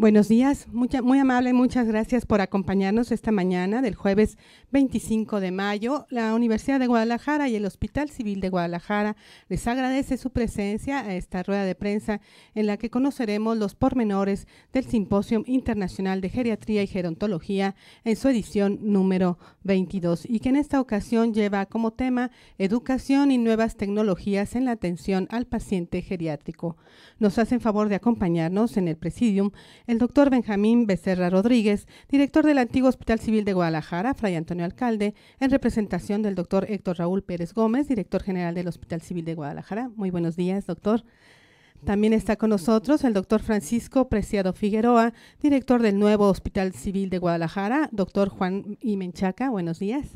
Buenos días, muy amable, muchas gracias por acompañarnos esta mañana del jueves 25 de mayo. La Universidad de Guadalajara y el Hospital Civil de Guadalajara les agradece su presencia a esta rueda de prensa en la que conoceremos los pormenores del Simposio Internacional de Geriatría y Gerontología en su edición número 22 y que en esta ocasión lleva como tema Educación y nuevas tecnologías en la atención al paciente geriátrico. Nos hacen favor de acompañarnos en el presidium el doctor Benjamín Becerra Rodríguez, director del antiguo Hospital Civil de Guadalajara, Fray Antonio Alcalde, en representación del doctor Héctor Raúl Pérez Gómez, director general del Hospital Civil de Guadalajara. Muy buenos días, doctor. También está con nosotros el doctor Francisco Preciado Figueroa, director del nuevo Hospital Civil de Guadalajara, doctor Juan Imenchaca. Buenos días.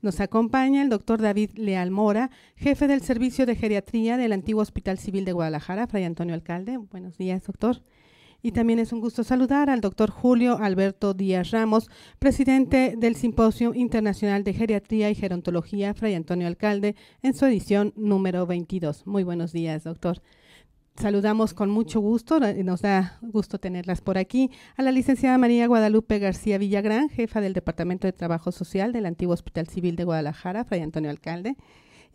Nos acompaña el doctor David Leal Mora, jefe del Servicio de Geriatría del antiguo Hospital Civil de Guadalajara, Fray Antonio Alcalde. Buenos días, doctor. Y también es un gusto saludar al doctor Julio Alberto Díaz Ramos, presidente del Simposio Internacional de Geriatría y Gerontología Fray Antonio Alcalde, en su edición número 22. Muy buenos días, doctor. Saludamos con mucho gusto, eh, nos da gusto tenerlas por aquí, a la licenciada María Guadalupe García Villagrán, jefa del Departamento de Trabajo Social del antiguo Hospital Civil de Guadalajara, Fray Antonio Alcalde,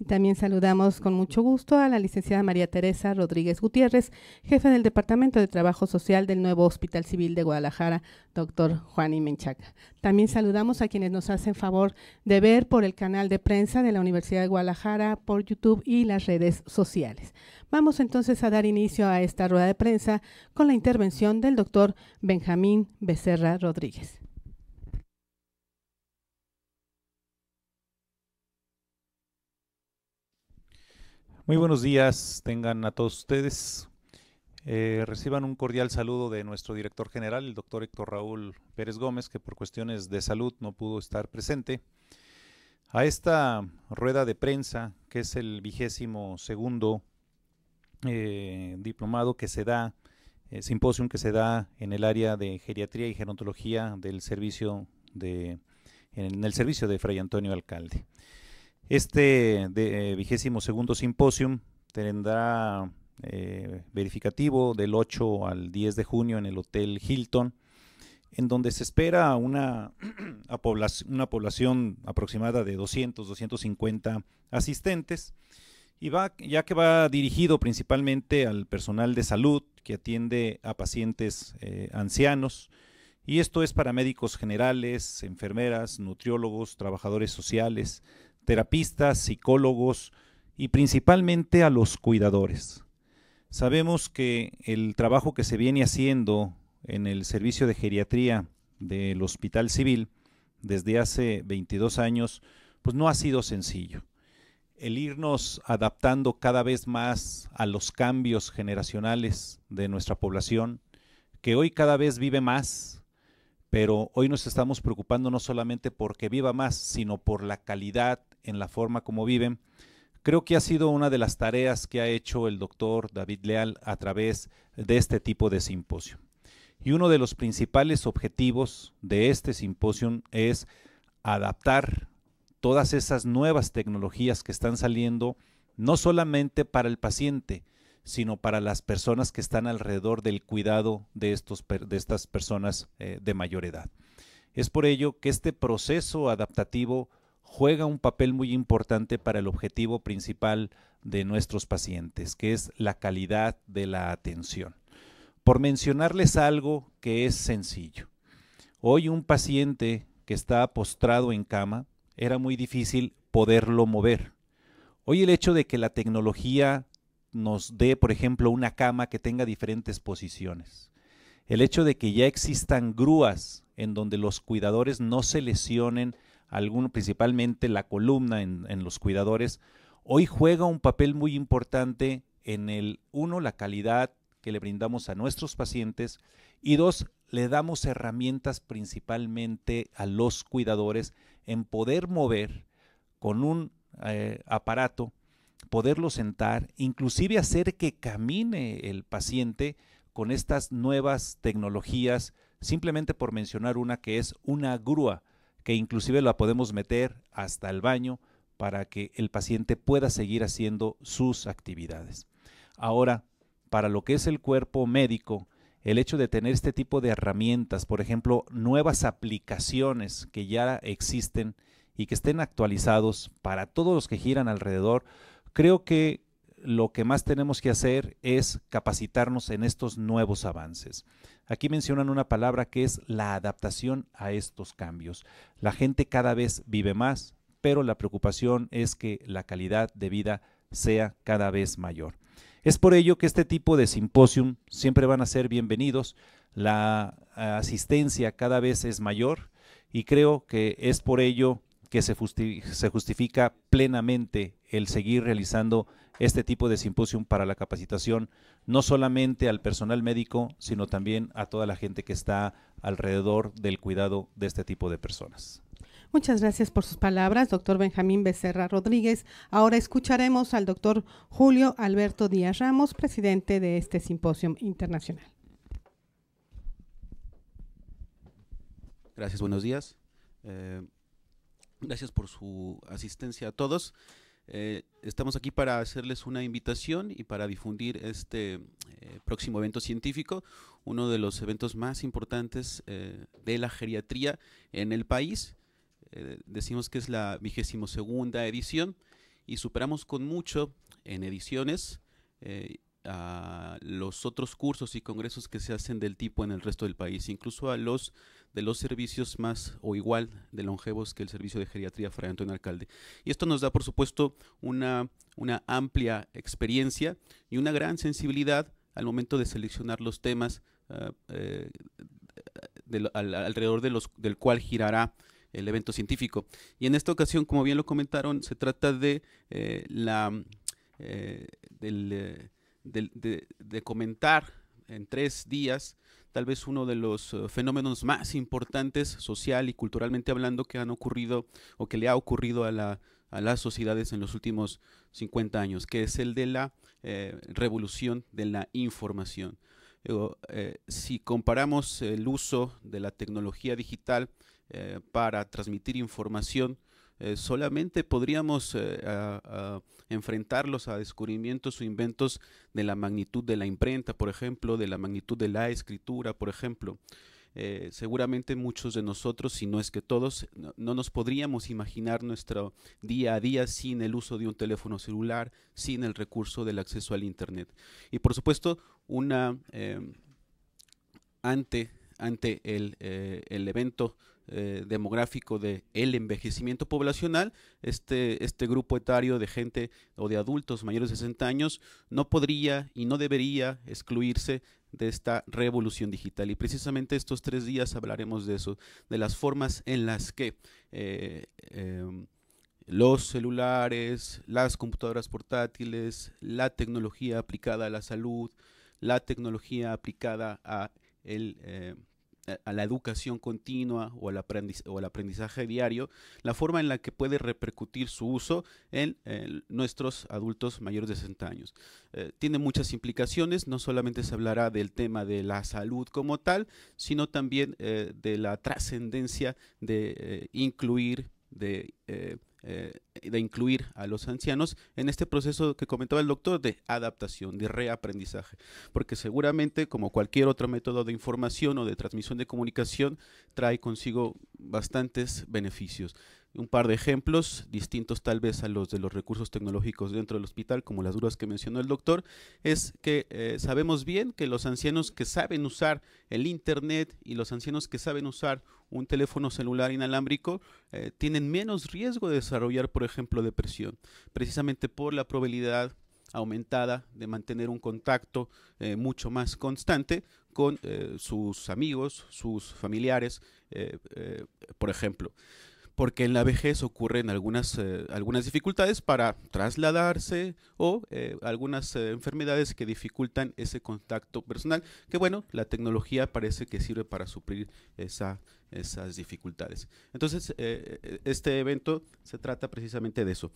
también saludamos con mucho gusto a la licenciada María Teresa Rodríguez Gutiérrez, jefe del Departamento de Trabajo Social del nuevo Hospital Civil de Guadalajara, doctor Juan y Menchaca. También saludamos a quienes nos hacen favor de ver por el canal de prensa de la Universidad de Guadalajara, por YouTube y las redes sociales. Vamos entonces a dar inicio a esta rueda de prensa con la intervención del doctor Benjamín Becerra Rodríguez. Muy buenos días, tengan a todos ustedes. Eh, reciban un cordial saludo de nuestro director general, el doctor Héctor Raúl Pérez Gómez, que por cuestiones de salud no pudo estar presente. A esta rueda de prensa, que es el vigésimo segundo eh, diplomado que se da, eh, simposium que se da en el área de geriatría y gerontología del servicio de, en el servicio de Fray Antonio Alcalde. Este eh, vigésimo segundo simposium tendrá eh, verificativo del 8 al 10 de junio en el Hotel Hilton, en donde se espera una, población, una población aproximada de 200, 250 asistentes, y va, ya que va dirigido principalmente al personal de salud que atiende a pacientes eh, ancianos, y esto es para médicos generales, enfermeras, nutriólogos, trabajadores sociales, terapistas, psicólogos y principalmente a los cuidadores. Sabemos que el trabajo que se viene haciendo en el servicio de geriatría del Hospital Civil desde hace 22 años, pues no ha sido sencillo. El irnos adaptando cada vez más a los cambios generacionales de nuestra población, que hoy cada vez vive más, pero hoy nos estamos preocupando no solamente porque viva más, sino por la calidad en la forma como viven, creo que ha sido una de las tareas que ha hecho el doctor David Leal a través de este tipo de simposio. Y uno de los principales objetivos de este simposio es adaptar todas esas nuevas tecnologías que están saliendo, no solamente para el paciente, sino para las personas que están alrededor del cuidado de, estos, de estas personas eh, de mayor edad. Es por ello que este proceso adaptativo juega un papel muy importante para el objetivo principal de nuestros pacientes, que es la calidad de la atención. Por mencionarles algo que es sencillo. Hoy un paciente que está postrado en cama era muy difícil poderlo mover. Hoy el hecho de que la tecnología nos dé, por ejemplo, una cama que tenga diferentes posiciones. El hecho de que ya existan grúas en donde los cuidadores no se lesionen alguno, principalmente la columna en, los cuidadores, hoy juega un papel muy importante en el, uno, la calidad que le brindamos a nuestros pacientes y dos, le damos herramientas principalmente a los cuidadores en poder mover con un eh, aparato, poderlo sentar, inclusive hacer que camine el paciente con estas nuevas tecnologías, simplemente por mencionar una que es una grúa que inclusive la podemos meter hasta el baño para que el paciente pueda seguir haciendo sus actividades. Ahora, para lo que es el cuerpo médico, el hecho de tener este tipo de herramientas, por ejemplo, nuevas aplicaciones que ya existen y que estén actualizados para todos los que giran alrededor, creo que lo que más tenemos que hacer es capacitarnos en estos nuevos avances. Aquí mencionan una palabra que es la adaptación a estos cambios. La gente cada vez vive más, pero la preocupación es que la calidad de vida sea cada vez mayor. Es por ello que este tipo de simposium siempre van a ser bienvenidos, la asistencia cada vez es mayor y creo que es por ello que se, justifica plenamente el seguir realizando este tipo de simposium para la capacitación, no solamente al personal médico, sino también a toda la gente que está alrededor del cuidado de este tipo de personas. Muchas gracias por sus palabras, doctor Benjamín Becerra Rodríguez. Ahora escucharemos al doctor Julio Alberto Díaz Ramos, presidente de este simposio internacional. Gracias, buenos días. Eh, Gracias por su asistencia a todos. Eh, estamos aquí para hacerles una invitación y para difundir este eh, próximo evento científico, uno de los eventos más importantes eh, de la geriatría en el país. decimos que es la vigésimo segunda edición y superamos con mucho en ediciones a los otros cursos y congresos que se hacen del tipo en el resto del país, incluso a los de los servicios más o igual de longevos que el servicio de geriatría Fray Antonio Alcalde. Y esto nos da, por supuesto, una, una amplia experiencia y una gran sensibilidad al momento de seleccionar los temas ah, eh, alrededor de los, del cual girará el evento científico. Y en esta ocasión, como bien lo comentaron, se trata de eh, la... Eh, del, de, comentar en tres días tal vez uno de los eh, fenómenos más importantes social y culturalmente hablando que han ocurrido o que le ha ocurrido a, la, a las sociedades en los últimos 50 años, que es el de la eh, revolución de la información. Eh, si comparamos el uso de la tecnología digital para transmitir información eh, solamente podríamos eh, enfrentarlos a descubrimientos o inventos de la magnitud de la imprenta, por ejemplo, de la magnitud de la escritura, por ejemplo. Eh, seguramente muchos de nosotros, si no es que todos, no, nos podríamos imaginar nuestro día a día sin el uso de un teléfono celular, sin el recurso del acceso al Internet. Y por supuesto, una ante, ante el, el evento eh, demográfico de el envejecimiento poblacional, este, este grupo etario de gente o de adultos mayores de 60 años no podría y no debería excluirse de esta revolución digital. Y precisamente estos tres días hablaremos de eso, de las formas en las que eh, em, los celulares, las computadoras portátiles, la tecnología aplicada a la salud, la tecnología aplicada a el, em, a la educación continua o al, aprendizaje diario, la forma en la que puede repercutir su uso en nuestros adultos mayores de 60 años. Eh, tiene muchas implicaciones, no solamente se hablará del tema de la salud como tal, sino también eh, de la trascendencia de eh, incluir eh, eh, de, incluir a los ancianos en este proceso que comentaba el doctor de adaptación, de reaprendizaje. Porque seguramente, como cualquier otro método de información o de transmisión de comunicación, trae consigo bastantes beneficios un par de ejemplos, distintos tal vez a los de los recursos tecnológicos dentro del hospital, como las dudas que mencionó el doctor, es que eh, sabemos bien que los ancianos que saben usar el Internet y los ancianos que saben usar un teléfono celular inalámbrico eh, tienen menos riesgo de desarrollar, por ejemplo, depresión, precisamente por la probabilidad aumentada de mantener un contacto eh, mucho más constante con sus amigos, sus familiares, por ejemplo porque en la vejez ocurren algunas, eh, algunas dificultades para trasladarse o eh, algunas eh, enfermedades que dificultan ese contacto personal, que bueno, la tecnología parece que sirve para suplir esa, esas dificultades. Entonces, este evento se trata precisamente de eso.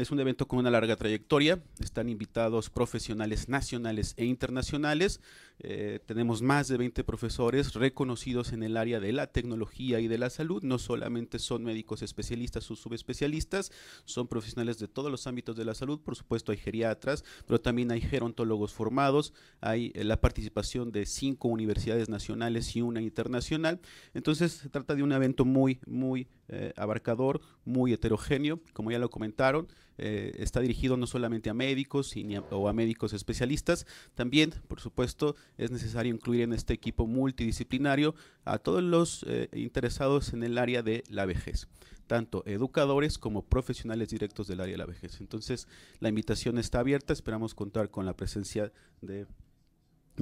Es un evento con una larga trayectoria. Están invitados profesionales nacionales e internacionales. Eh, tenemos más de 20 profesores reconocidos en el área de la tecnología y de la salud. No solamente son médicos especialistas o subespecialistas, son profesionales de todos los ámbitos de la salud. Por supuesto, hay geriatras, pero también hay gerontólogos formados. Hay eh, la participación de cinco universidades nacionales y una internacional. Entonces, se trata de un evento muy, muy eh, abarcador, muy heterogéneo, como ya lo comentaron. Eh, está dirigido no solamente a médicos o a médicos especialistas, también, por supuesto, es necesario incluir en este equipo multidisciplinario a todos los eh, interesados en el área de la vejez tanto educadores como profesionales directos del área de la vejez. Entonces, la invitación está abierta, esperamos contar con la presencia de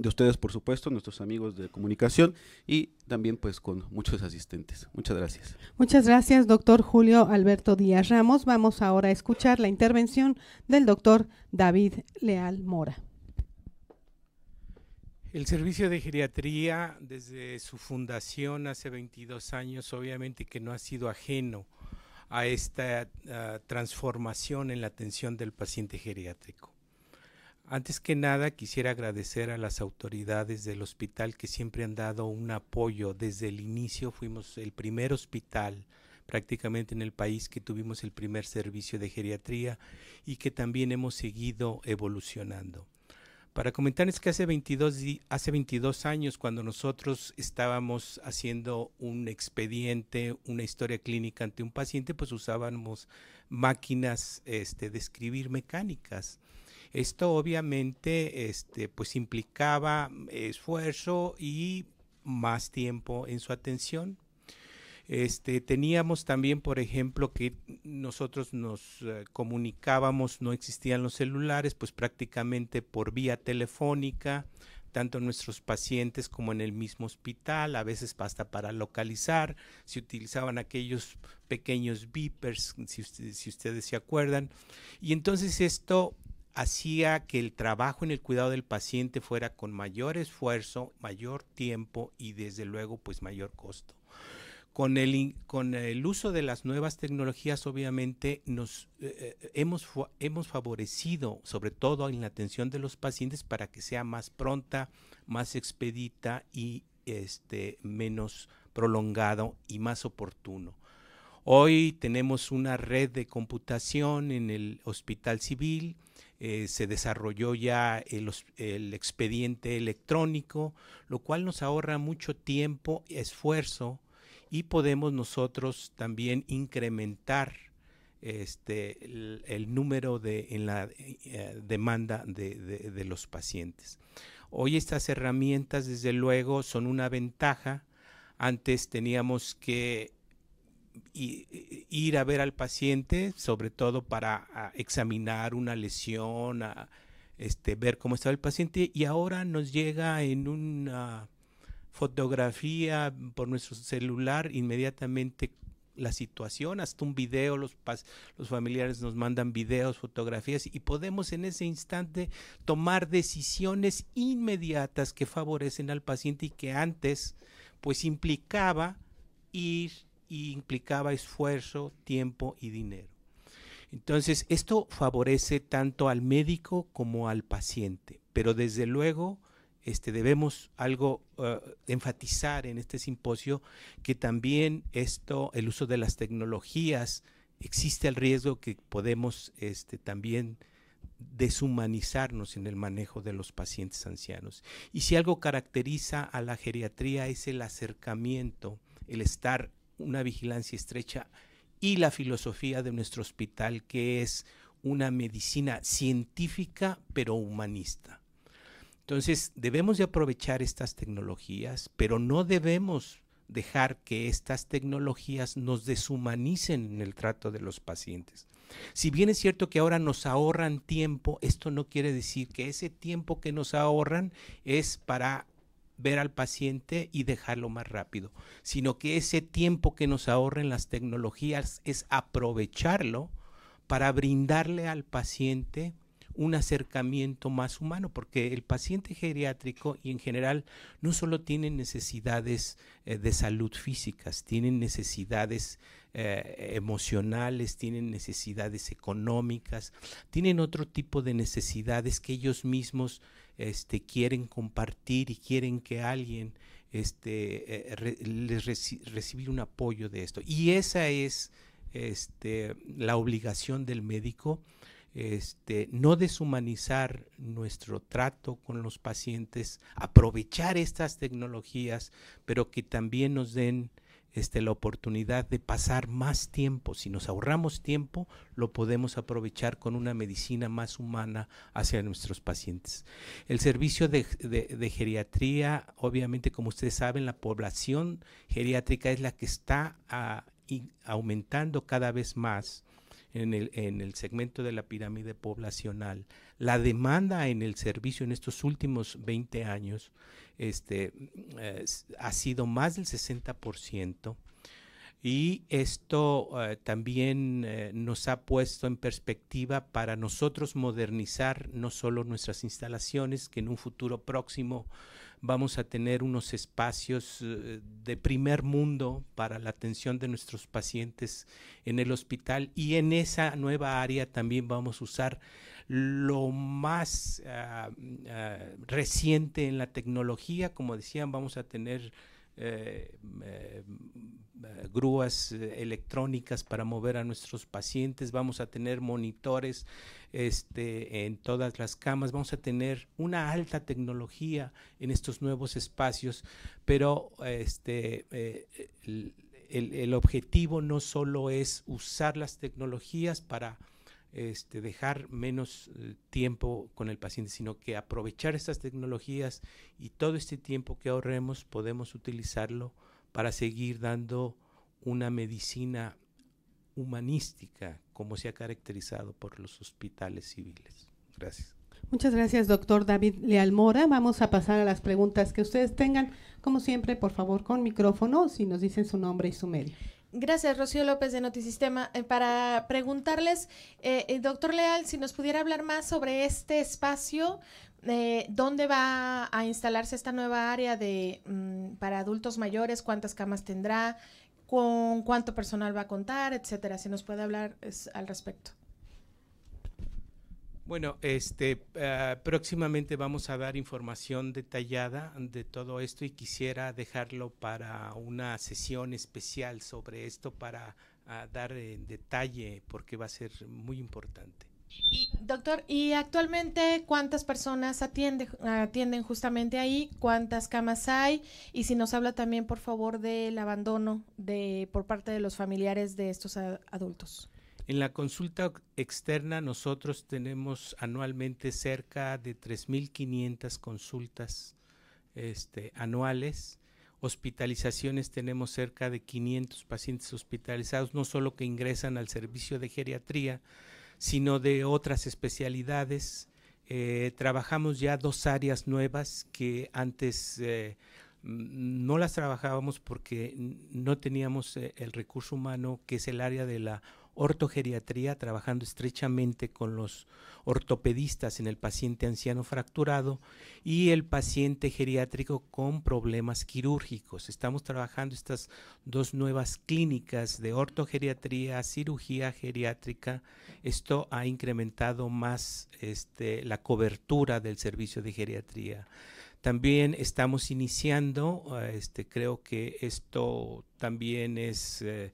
de ustedes, por supuesto, nuestros amigos de comunicación y también pues con muchos asistentes. Muchas gracias. Muchas gracias, doctor Julio Alberto Díaz Ramos. Vamos ahora a escuchar la intervención del doctor David Leal Mora. El servicio de geriatría desde su fundación hace 22 años obviamente que no ha sido ajeno a esta ah, transformación en la atención del paciente geriátrico. Antes que nada, quisiera agradecer a las autoridades del hospital que siempre han dado un apoyo. Desde el inicio fuimos el primer hospital prácticamente en el país que tuvimos el primer servicio de geriatría y que también hemos seguido evolucionando. Para comentarles que hace 22, años, cuando nosotros estábamos haciendo un expediente, una historia clínica ante un paciente, pues usábamos máquinas este, de escribir mecánicas. Esto obviamente este, pues implicaba mm, esfuerzo y más tiempo en su atención. Este, teníamos también, por ejemplo, que nosotros nos eh, comunicábamos, no existían los celulares, pues prácticamente por vía telefónica, tanto nuestros pacientes como en el mismo hospital, a veces hasta para localizar, se utilizaban aquellos pequeños beepers, si ustedes se acuerdan. Y entonces esto hacía que el trabajo en el cuidado del paciente fuera con mayor esfuerzo, mayor tiempo y desde luego pues mayor costo. Con el, uso de las nuevas tecnologías obviamente eh, eh, hemos, favorecido sobre todo en la atención de los pacientes para que sea más pronta, más expedita y este, menos prolongado y más oportuno. Hoy tenemos una red de computación en el hospital civil, eh, se desarrolló ya el, expediente electrónico, lo cual nos ahorra mucho tiempo, y esfuerzo y podemos nosotros también incrementar este, el, número de, en la eh, demanda de los pacientes. Hoy estas herramientas, desde luego, son una ventaja. Antes teníamos que y, ir a ver al paciente, sobre todo para ah, examinar una lesión, este, ver cómo estaba el paciente, y ahora nos llega en una fotografía por nuestro celular inmediatamente la situación, hasta un video, los, los familiares nos mandan videos, fotografías y podemos en ese instante tomar decisiones inmediatas que favorecen al paciente y que antes pues implicaba ir y implicaba esfuerzo, tiempo y dinero. Entonces, esto favorece tanto al médico como al paciente, pero desde luego este, debemos algo eh, enfatizar en este simposio que también esto, el uso de las tecnologías, existe el riesgo que podemos este, también deshumanizarnos en el manejo de los pacientes ancianos. Y si algo caracteriza a la geriatría es el acercamiento, el estar una vigilancia estrecha y la filosofía de nuestro hospital, que es una medicina científica pero humanista. Entonces, debemos de aprovechar estas tecnologías, pero no debemos dejar que estas tecnologías nos deshumanicen en el trato de los pacientes. Si bien es cierto que ahora nos ahorran tiempo, esto no quiere decir que ese tiempo que nos ahorran es para ver al paciente y dejarlo más rápido, sino que ese tiempo que nos ahorren las tecnologías es aprovecharlo para brindarle al paciente un acercamiento más humano, porque el paciente geriátrico y en general no solo tiene necesidades eh, de salud físicas, tienen necesidades eh, emocionales, tienen necesidades económicas, tienen otro tipo de necesidades que ellos mismos este, quieren compartir y quieren que alguien este, eh, les reciba un apoyo de esto. Y esa es este, la obligación del médico, no deshumanizar nuestro trato con los pacientes, aprovechar estas tecnologías, pero que también nos den este, la oportunidad de pasar más tiempo. Si nos ahorramos tiempo, lo podemos aprovechar con una medicina más humana hacia nuestros pacientes. El servicio de, geriatría, obviamente, como ustedes saben, la población geriátrica es la que está ah, aumentando cada vez más en el, segmento de la pirámide poblacional, la demanda en el servicio en estos últimos 20 años este, ha sido más del 60%. Y esto eh, también eh, nos ha puesto en perspectiva para nosotros modernizar no solo nuestras instalaciones, que en un futuro próximo vamos a tener unos espacios eh, de primer mundo para la atención de nuestros pacientes en el hospital y en esa nueva área también vamos a usar lo más ah, ah, reciente en la tecnología, como decían, vamos a tener eh, grúas eh, electrónicas para mover a nuestros pacientes, vamos a tener monitores este, en todas las camas, vamos a tener una alta tecnología en estos nuevos espacios, pero este, eh, el, el objetivo no solo es usar las tecnologías para este, dejar menos eh, tiempo con el paciente, sino que aprovechar estas tecnologías y todo este tiempo que ahorremos podemos utilizarlo para seguir dando una medicina humanística como se ha caracterizado por los hospitales civiles. Gracias. Muchas gracias, doctor David Lealmora. Vamos a pasar a las preguntas que ustedes tengan. Como siempre, por favor, con micrófono, si nos dicen su nombre y su medio. Gracias, Rocío López de Notisistema. Eh, para preguntarles, eh, eh, doctor Leal, si nos pudiera hablar más sobre este espacio, eh, ¿dónde va a instalarse esta nueva área de mm, para adultos mayores? ¿Cuántas camas tendrá? ¿Con cuánto personal va a contar? Etcétera. Si nos puede hablar al respecto. Bueno, este, eh, próximamente vamos a dar información detallada de todo esto y quisiera dejarlo para una sesión especial sobre esto para ah, dar en detalle porque va a ser muy importante. doctor, ¿y actualmente cuántas personas atienden justamente ahí? ¿Cuántas camas hay? Y si nos habla también, por favor, del abandono de, por parte de los familiares de estos adultos. En la consulta externa nosotros tenemos anualmente cerca de 3.500 consultas este, anuales. Hospitalizaciones tenemos cerca de 500 pacientes hospitalizados, no solo que ingresan al servicio de geriatría, sino de otras especialidades. Eh, trabajamos ya dos áreas nuevas que antes eh, no las trabajábamos porque no teníamos eh, el recurso humano, que es el área de la ortogeriatría, trabajando estrechamente con los ortopedistas en el paciente anciano fracturado y el paciente geriátrico con problemas quirúrgicos. Estamos trabajando estas dos nuevas clínicas de ortogeriatría, cirugía geriátrica. Esto ha incrementado más este, la cobertura del servicio de geriatría. También estamos iniciando, eh, este, creo que esto también es... Eh,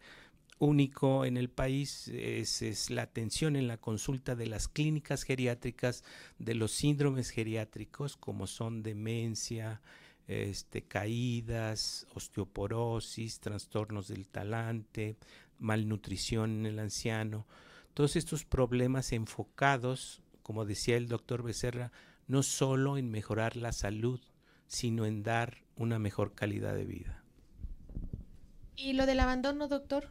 único en el país es, la atención en la consulta de las clínicas geriátricas de los síndromes geriátricos como son demencia, este, caídas, osteoporosis, trastornos del talante, malnutrición en el anciano. Todos estos problemas enfocados, como decía el doctor Becerra, no solo en mejorar la salud, sino en dar una mejor calidad de vida. ¿Y lo del abandono, doctor?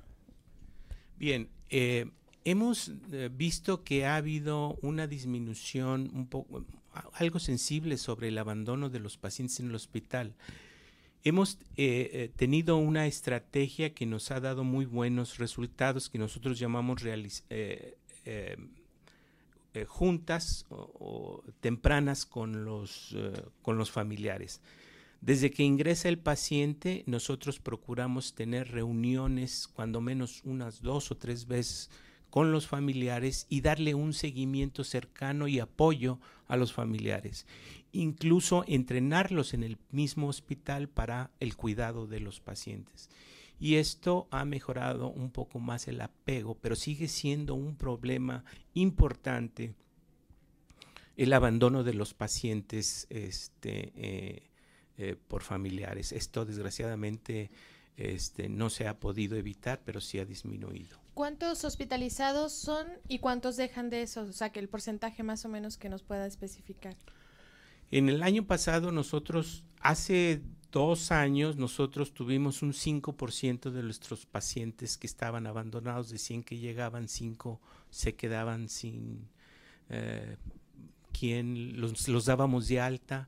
Bien, eh, hemos eh, visto que ha habido una disminución poco, algo sensible sobre el abandono de los pacientes en el hospital. Hemos eh, tenido una estrategia que nos ha dado muy buenos resultados, que nosotros llamamos juntas o, tempranas con los familiares. Desde que ingresa el paciente, nosotros procuramos tener reuniones, cuando menos unas dos o tres veces, con los familiares y darle un seguimiento cercano y apoyo a los familiares. Incluso entrenarlos en el mismo hospital para el cuidado de los pacientes. Y esto ha mejorado un poco más el apego, pero sigue siendo un problema importante el abandono de los pacientes este, eh, eh, por familiares. Esto desgraciadamente este, no se ha podido evitar, pero sí ha disminuido. ¿Cuántos hospitalizados son y cuántos dejan de eso? O sea, que el porcentaje más o menos que nos pueda especificar. En el año pasado nosotros, hace dos años, nosotros tuvimos un 5% de nuestros pacientes que estaban abandonados, de 100 que llegaban, 5 se quedaban sin eh, quien los, los dábamos de alta.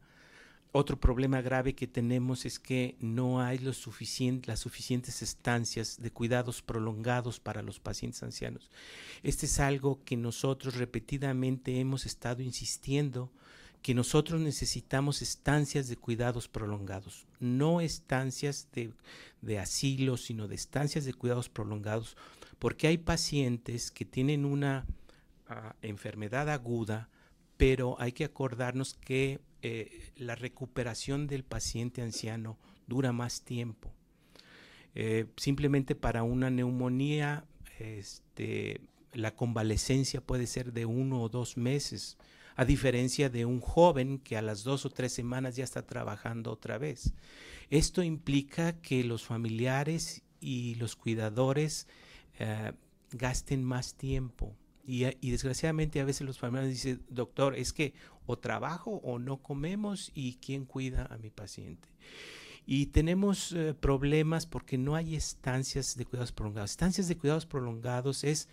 Otro problema grave que tenemos es que no hay las suficientes estancias de cuidados prolongados para los pacientes ancianos. Este es algo que nosotros repetidamente hemos estado insistiendo, que nosotros necesitamos estancias de cuidados prolongados, no estancias de, asilo, sino de estancias de cuidados prolongados, porque hay pacientes que tienen una ah, enfermedad aguda, pero hay que acordarnos que eh, la recuperación del paciente anciano dura más tiempo. Eh, simplemente para una neumonía, este, la convalecencia puede ser de uno o dos meses, a diferencia de un joven que a las dos o tres semanas ya está trabajando otra vez. Esto implica que los familiares y los cuidadores eh, gasten más tiempo eh, y, desgraciadamente a veces los familiares dicen, doctor, es que o trabajo o no comemos y quién cuida a mi paciente. Y tenemos eh, problemas porque no hay estancias de cuidados prolongados. Estancias de cuidados prolongados es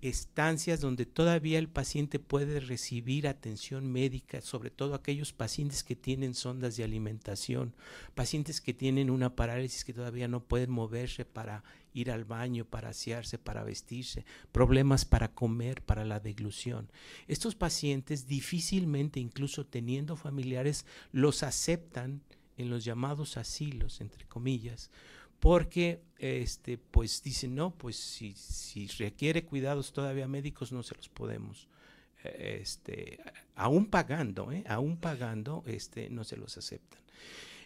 estancias donde todavía el paciente puede recibir atención médica, sobre todo aquellos pacientes que tienen sondas de alimentación, pacientes que tienen una parálisis que todavía no pueden moverse para ir al baño, para asearse, para vestirse, problemas para comer, para la deglución. Estos pacientes difícilmente, incluso teniendo familiares, los aceptan en los llamados asilos, entre comillas, porque este, pues dicen, no, pues si, si requiere cuidados todavía médicos, no se los podemos, este, aún pagando, ¿eh? aún pagando, este, no se los aceptan.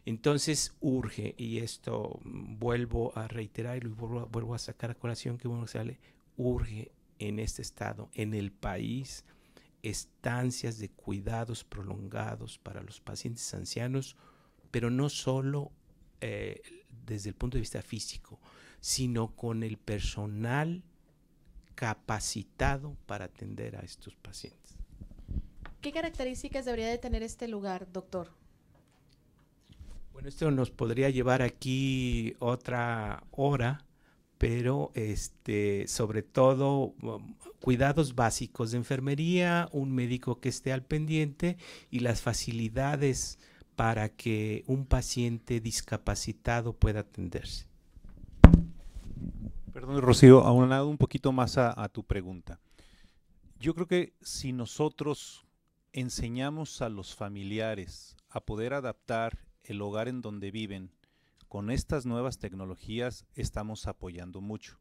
Entonces urge, y esto vuelvo a reiterar y vuelvo, a sacar a colación que uno sale, urge en este estado, en el país, estancias de cuidados prolongados para los pacientes ancianos, pero no solo eh, desde el punto de vista físico, sino con el personal capacitado para atender a estos pacientes. ¿Qué características debería de tener este lugar, doctor? Bueno, esto nos podría llevar aquí otra hora, pero este, sobre todo um, cuidados básicos de enfermería, un médico que esté al pendiente y las facilidades para que un paciente discapacitado pueda atenderse. Perdón, Rocío, aunado un poquito más a, a tu pregunta. Yo creo que si nosotros enseñamos a los familiares a poder adaptar el hogar en donde viven con estas nuevas tecnologías, estamos apoyando mucho.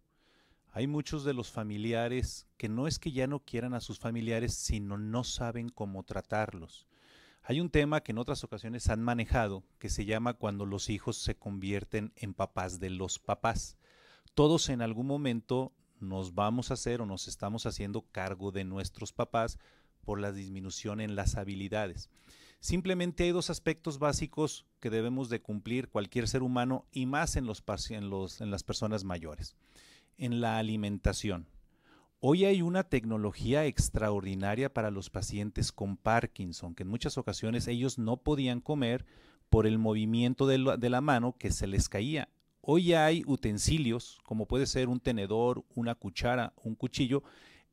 Hay muchos de los familiares que no es que ya no quieran a sus familiares, sino no saben cómo tratarlos. Hay un tema que en otras ocasiones han manejado que se llama cuando los hijos se convierten en papás de los papás. Todos en algún momento nos vamos a hacer o nos estamos haciendo cargo de nuestros papás por la disminución en las habilidades. Simplemente hay dos aspectos básicos que debemos de cumplir cualquier ser humano y más en, en las personas mayores. En la alimentación. Hoy hay una tecnología extraordinaria para los pacientes con Parkinson, que en muchas ocasiones ellos no podían comer por el movimiento de, la mano que se les caía. Hoy hay utensilios, como puede ser un tenedor, una cuchara, un cuchillo,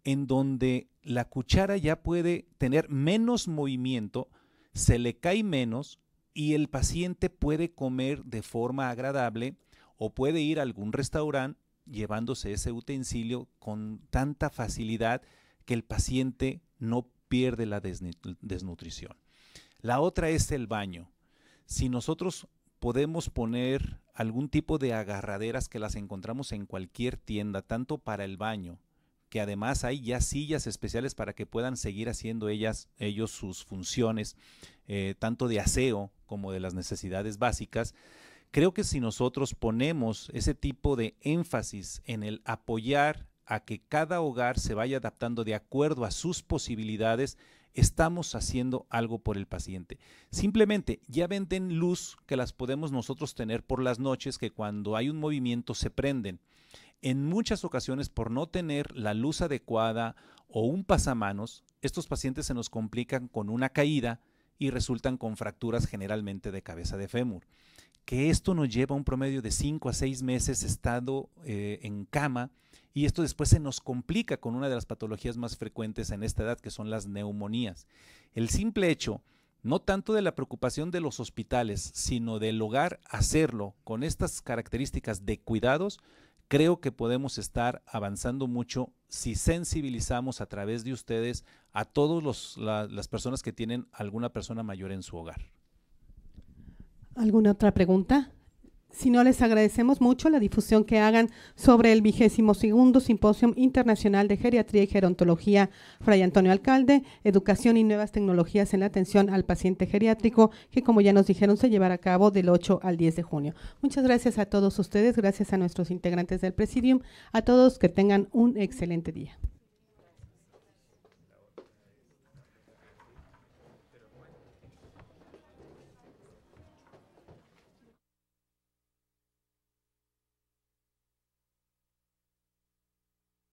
en donde la cuchara ya puede tener menos movimiento, se le cae menos y el paciente puede comer de forma agradable o puede ir a algún restaurante llevándose ese utensilio con tanta facilidad que el paciente no pierde la desnutrición. La otra es el baño. Si nosotros podemos poner algún tipo de agarraderas que las encontramos en cualquier tienda, tanto para el baño, que además hay ya sillas especiales para que puedan seguir haciendo ellas, ellos sus funciones, eh, tanto de aseo como de las necesidades básicas, Creo que si nosotros ponemos ese tipo de énfasis en el apoyar a que cada hogar se vaya adaptando de acuerdo a sus posibilidades, estamos haciendo algo por el paciente. Simplemente ya venden luz que las podemos nosotros tener por las noches que cuando hay un movimiento se prenden. En muchas ocasiones por no tener la luz adecuada o un pasamanos, estos pacientes se nos complican con una caída y resultan con fracturas generalmente de cabeza de fémur que esto nos lleva un promedio de 5 a 6 meses estado eh, en cama y esto después se nos complica con una de las patologías más frecuentes en esta edad, que son las neumonías. El simple hecho, no tanto de la preocupación de los hospitales, sino del hogar hacerlo con estas características de cuidados, creo que podemos estar avanzando mucho si sensibilizamos a través de ustedes a todas las personas que tienen alguna persona mayor en su hogar. ¿Alguna otra pregunta? Si no, les agradecemos mucho la difusión que hagan sobre el vigésimo segundo Simposio Internacional de Geriatría y Gerontología Fray Antonio Alcalde, Educación y Nuevas Tecnologías en la Atención al Paciente Geriátrico, que como ya nos dijeron se llevará a cabo del 8 al 10 de junio. Muchas gracias a todos ustedes, gracias a nuestros integrantes del Presidium, a todos que tengan un excelente día.